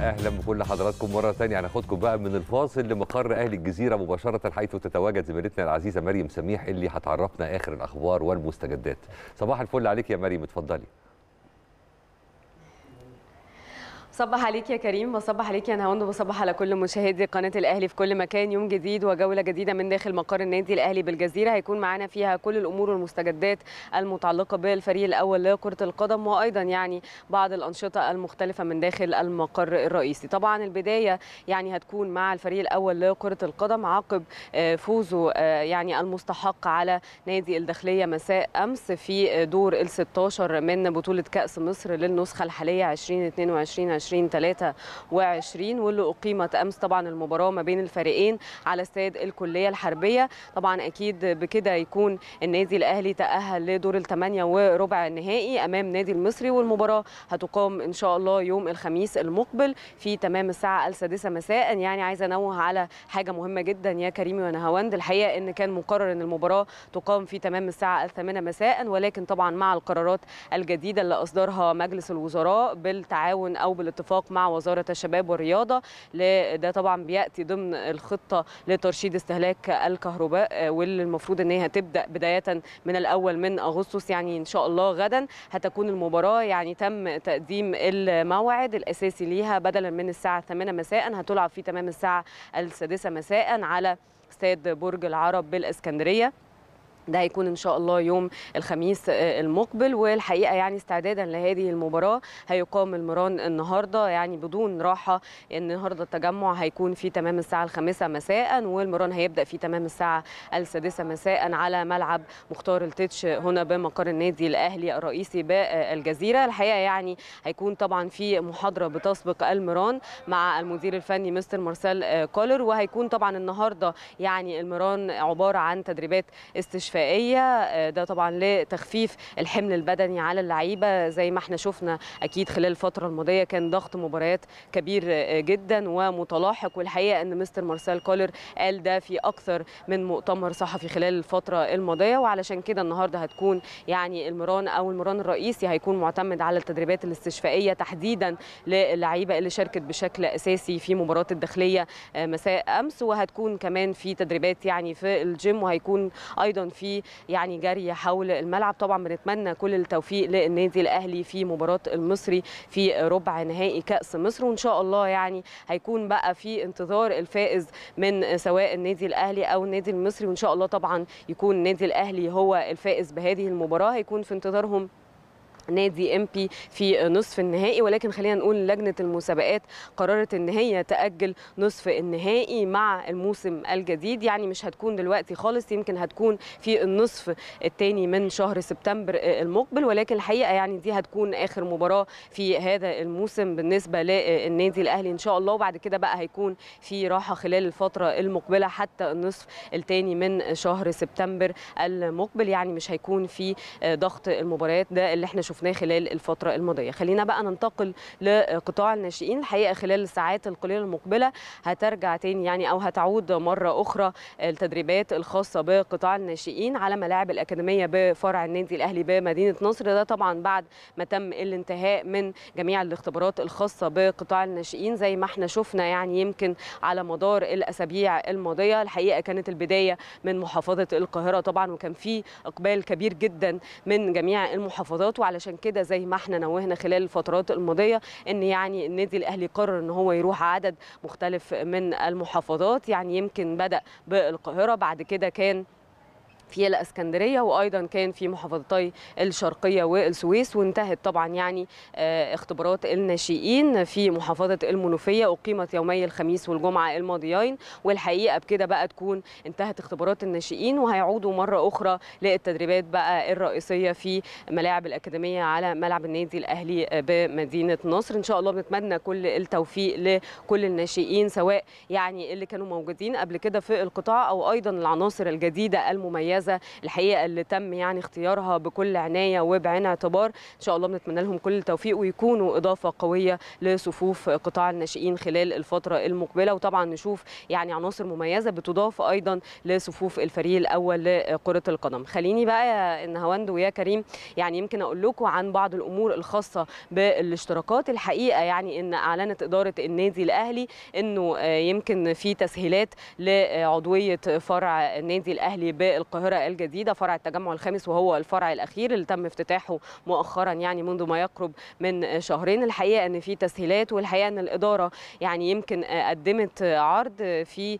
اهلا بكل حضراتكم مره ثانيه هناخدكم بقى من الفاصل لمقر اهل الجزيره مباشره حيث تتواجد زميلتنا العزيزه مريم سميح اللي هتعرفنا اخر الاخبار والمستجدات صباح الفل عليك يا مريم اتفضلي صباح عليك يا كريم وصباح عليك يا نهاوند وصباح على كل مشاهدي قناه الاهلي في كل مكان يوم جديد وجوله جديده من داخل مقر النادي الاهلي بالجزيره هيكون معانا فيها كل الامور والمستجدات المتعلقه بالفريق الاول لكره القدم وايضا يعني بعض الانشطه المختلفه من داخل المقر الرئيسي طبعا البدايه يعني هتكون مع الفريق الاول لكره القدم عقب آه، فوزه آه، يعني المستحق على نادي الداخليه مساء امس في دور ال 16 من بطوله كاس مصر للنسخه الحاليه 2022 20 2023 واللي أقيمت أمس طبعا المباراة ما بين الفريقين على استاد الكلية الحربية طبعا أكيد بكده يكون النادي الأهلي تأهل لدور الثمانية وربع النهائي أمام نادي المصري والمباراة هتقام إن شاء الله يوم الخميس المقبل في تمام الساعة السادسة مساء يعني عايزة أنوه على حاجة مهمة جدا يا كريمي ونهاوند الحقيقة إن كان مقرر إن المباراة تقام في تمام الساعة الثامنة مساء ولكن طبعا مع القرارات الجديدة اللي أصدرها مجلس الوزراء بالتعاون أو بالاتفاق اتفاق مع وزاره الشباب والرياضه ده طبعا بياتي ضمن الخطه لترشيد استهلاك الكهرباء آه، واللي المفروض ان هي هتبدا بدايه من الاول من اغسطس يعني ان شاء الله غدا هتكون المباراه يعني تم تقديم الموعد الاساسي ليها بدلا من الساعه 8 مساء هتلعب في تمام الساعه السادسه مساء على استاد برج العرب بالاسكندريه ده هيكون ان شاء الله يوم الخميس آه، المقبل والحقيقه يعني استعدادا لهذه المباراه هيقام المران النهارده يعني بدون راحه النهارده التجمع هيكون في تمام الساعه الخامسة مساء والمران هيبدا في تمام الساعه السادسة مساء على ملعب مختار التتش هنا بمقر النادي الاهلي الرئيسي بالجزيره آه، الحقيقه يعني هيكون طبعا في محاضره بتسبق المران مع المدير الفني مستر مارسيل آه، كولر وهيكون طبعا النهارده يعني المران عباره عن تدريبات استشاريه استشفائيه آه، ده طبعا لتخفيف الحمل البدني على اللعيبه زي ما احنا شفنا اكيد خلال الفتره الماضيه كان ضغط مباريات كبير آه، جدا ومتلاحق والحقيقه ان مستر مارسيل كولر قال ده في اكثر من مؤتمر صحفي خلال الفتره الماضيه وعلشان كده النهارده هتكون يعني المران او المران الرئيسي هيكون معتمد على التدريبات الاستشفائيه تحديدا للعيبه اللي شاركت بشكل اساسي في مباراه الداخليه آه، مساء امس وهتكون كمان في تدريبات يعني في الجيم وهيكون ايضا في في يعني جري حول الملعب طبعا بنتمنى كل التوفيق للنادي الاهلي في مباراه المصري في ربع نهائي كاس مصر وان شاء الله يعني هيكون بقى في انتظار الفائز من سواء النادي الاهلي او النادي المصري وان شاء الله طبعا يكون النادي الاهلي هو الفائز بهذه المباراه هيكون في انتظارهم نادي امبي في نصف النهائي ولكن خلينا نقول لجنه المسابقات قررت ان هي تاجل نصف النهائي مع الموسم الجديد يعني مش هتكون دلوقتي خالص يمكن هتكون في النصف الثاني من شهر سبتمبر المقبل ولكن الحقيقه يعني دي هتكون اخر مباراه في هذا الموسم بالنسبه للنادي الاهلي ان شاء الله وبعد كده بقى هيكون في راحه خلال الفتره المقبله حتى النصف الثاني من شهر سبتمبر المقبل يعني مش هيكون في ضغط المباريات ده اللي احنا شفناه خلال الفتره الماضيه خلينا بقى ننتقل لقطاع الناشئين الحقيقه خلال الساعات القليله المقبله هترجع تاني يعني او هتعود مره اخرى التدريبات الخاصه بقطاع الناشئين على ملاعب الاكاديميه بفرع النادي الاهلي بمدينه نصر ده طبعا بعد ما تم الانتهاء من جميع الاختبارات الخاصه بقطاع الناشئين زي ما احنا شفنا يعني يمكن على مدار الاسابيع الماضيه الحقيقه كانت البدايه من محافظه القاهره طبعا وكان في اقبال كبير جدا من جميع المحافظات وعلى علشان كده زي ما احنا نوهنا خلال الفترات الماضيه ان يعني النادي الاهلي قرر ان هو يروح عدد مختلف من المحافظات يعني يمكن بدا بالقاهره بعد كده كان في الاسكندريه وايضا كان في محافظتي الشرقيه والسويس وانتهت طبعا يعني آه، اختبارات الناشئين في محافظه المنوفيه اقيمت يومي الخميس والجمعه الماضيين والحقيقه بكده بقى تكون انتهت اختبارات الناشئين وهيعودوا مره اخرى للتدريبات بقى الرئيسيه في ملاعب الاكاديميه على ملعب النادي الاهلي بمدينه نصر ان شاء الله بنتمنى كل التوفيق لكل الناشئين سواء يعني اللي كانوا موجودين قبل كده في القطاع او ايضا العناصر الجديده المميزه المميزه الحقيقه اللي تم يعني اختيارها بكل عنايه وبعين اعتبار ان شاء الله بنتمنى لهم كل التوفيق ويكونوا اضافه قويه لصفوف قطاع الناشئين خلال الفتره المقبله وطبعا نشوف يعني عناصر مميزه بتضاف ايضا لصفوف الفريق الاول لكره القدم خليني بقى يا نهاوند ويا كريم يعني يمكن اقول لكم عن بعض الامور الخاصه بالاشتراكات الحقيقه يعني ان اعلنت اداره النادي الاهلي انه يمكن في تسهيلات لعضويه فرع النادي الاهلي بالقاهره القاهره الجديده فرع التجمع الخامس وهو الفرع الاخير اللي تم افتتاحه مؤخرا يعني منذ ما يقرب من شهرين الحقيقه ان في تسهيلات والحقيقه ان الاداره يعني يمكن قدمت عرض في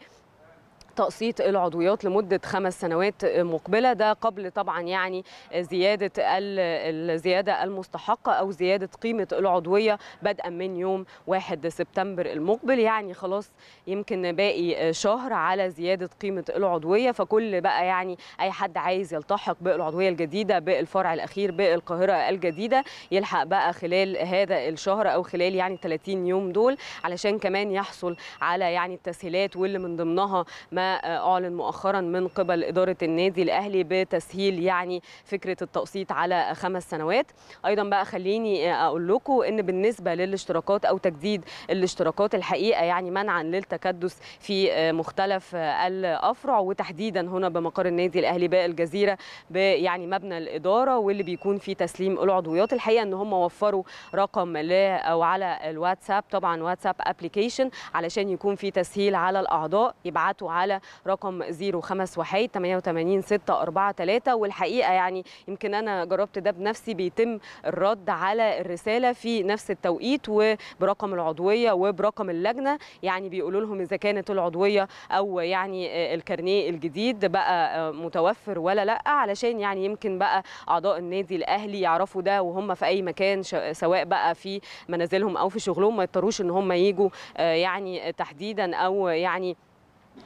تقسيط العضويات لمدة خمس سنوات مقبلة ده قبل طبعا يعني زيادة الزيادة المستحقة أو زيادة قيمة العضوية بدءا من يوم 1 سبتمبر المقبل يعني خلاص يمكن باقي شهر على زيادة قيمة العضوية فكل بقى يعني أي حد عايز يلتحق بالعضوية الجديدة بالفرع الأخير بالقاهرة الجديدة يلحق بقى خلال هذا الشهر أو خلال يعني 30 يوم دول علشان كمان يحصل على يعني التسهيلات واللي من ضمنها ما اعلن مؤخرا من قبل اداره النادي الاهلي بتسهيل يعني فكره التقسيط على خمس سنوات ايضا بقى خليني اقول لكم ان بالنسبه للاشتراكات او تجديد الاشتراكات الحقيقه يعني منعا للتكدس في مختلف الافرع وتحديدا هنا بمقر النادي الاهلي الجزيره يعني مبنى الاداره واللي بيكون فيه تسليم العضويات الحقيقه ان هم وفروا رقم ل او على الواتساب طبعا واتساب ابلكيشن علشان يكون في تسهيل على الاعضاء يبعتوا على على رقم 05 وحيد 88 643 والحقيقه يعني يمكن انا جربت ده بنفسي بيتم الرد على الرساله في نفس التوقيت وبرقم العضويه وبرقم اللجنه يعني بيقولوا لهم اذا كانت العضويه او يعني الكارنيه الجديد بقى متوفر ولا لا علشان يعني يمكن بقى اعضاء النادي الاهلي يعرفوا ده وهم في اي مكان سواء بقى في منازلهم او في شغلهم ما يضطروش ان هم يجوا آه، يعني تحديدا او يعني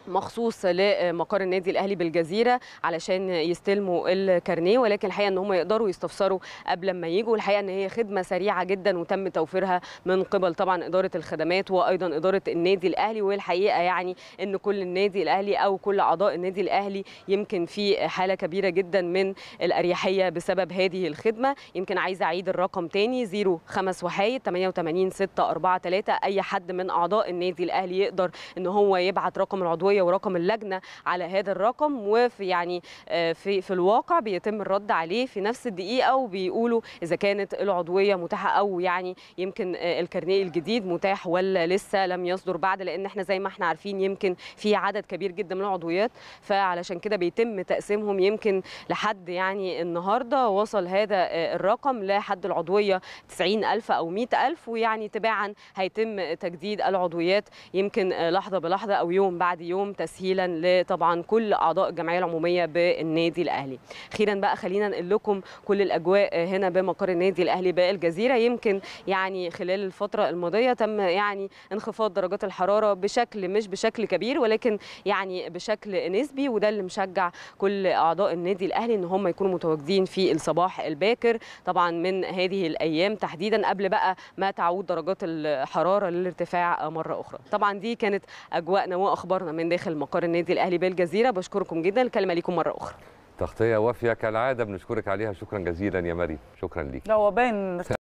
مخصوص لمقر النادي الاهلي بالجزيره علشان يستلموا الكارنيه ولكن الحقيقه ان هم يقدروا يستفسروا قبل ما يجوا الحقيقه ان هي خدمه سريعه جدا وتم توفيرها من قبل طبعا اداره الخدمات وايضا اداره النادي الاهلي والحقيقه يعني ان كل النادي الاهلي او كل اعضاء النادي الاهلي يمكن في حاله كبيره جدا من الاريحيه بسبب هذه الخدمه يمكن عايزه اعيد الرقم تاني 05 وحايد 88 3 اي حد من اعضاء النادي الاهلي يقدر ان هو يبعت رقم العضو العضويه ورقم اللجنه على هذا الرقم وفي يعني آه، في في الواقع بيتم الرد عليه في نفس الدقيقه وبيقولوا اذا كانت العضويه متاحه او يعني يمكن آه، الكارنيه الجديد متاح ولا لسه لم يصدر بعد لان احنا زي ما احنا عارفين يمكن في عدد كبير جدا من العضويات فعلشان كده بيتم تقسيمهم يمكن لحد يعني النهارده وصل هذا آه، الرقم لحد العضويه 90000 او 100000 ويعني تباعا هيتم تجديد العضويات يمكن لحظه بلحظه او يوم بعد يوم تسهيلا لطبعا كل اعضاء الجمعيه العموميه بالنادي الاهلي اخيرا بقى خلينا نقول لكم كل الاجواء هنا بمقر النادي الاهلي بالجزيره يمكن يعني خلال الفتره الماضيه تم يعني انخفاض درجات الحراره بشكل مش بشكل كبير ولكن يعني بشكل نسبي وده اللي مشجع كل اعضاء النادي الاهلي ان هم يكونوا متواجدين في الصباح الباكر طبعا من هذه الايام تحديدا قبل بقى ما تعود درجات الحراره للارتفاع مره اخرى طبعا دي كانت اجواءنا واخبارنا من داخل مقر النادي الاهلي بالجزيره بشكركم جدا الكلمه ليكم مره اخرى تغطيه وافيه كالعاده بنشكرك عليها شكرا جزيلا يا مريم شكرا ليك لا هو